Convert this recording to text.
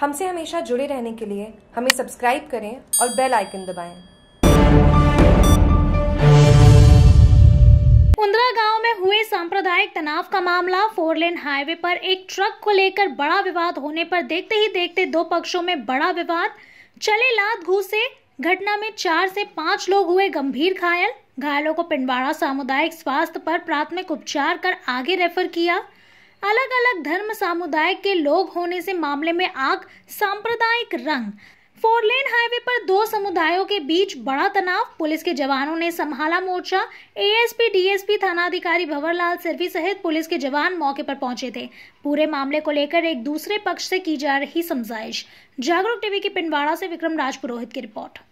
हमसे हमेशा जुड़े रहने के लिए हमें सब्सक्राइब करें और बेल आइकन दबाएं। उंदरा गांव में हुए सांप्रदायिक तनाव का मामला फोरलेन हाईवे पर एक ट्रक को लेकर बड़ा विवाद होने पर देखते ही देखते दो पक्षों में बड़ा विवाद चले लात घूसे घटना में चार से पांच लोग हुए गंभीर घायल घायलों को पिंडवाड़ा सामुदायिक स्वास्थ्य पर प्राथमिक उपचार कर आगे रेफर किया अलग अलग धर्म समुदाय के लोग होने से मामले में आग सांप्रदायिक रंग फोरलेन हाईवे पर दो समुदायों के बीच बड़ा तनाव पुलिस के जवानों ने संभाला मोर्चा एएसपी डीएसपी थानाधिकारी लाल सिर्फी सहित पुलिस के जवान मौके पर पहुंचे थे पूरे मामले को लेकर एक दूसरे पक्ष से की जा रही समझाइश जागरूक टीवी की पिंडवाड़ा से विक्रम राजपुरोहित की रिपोर्ट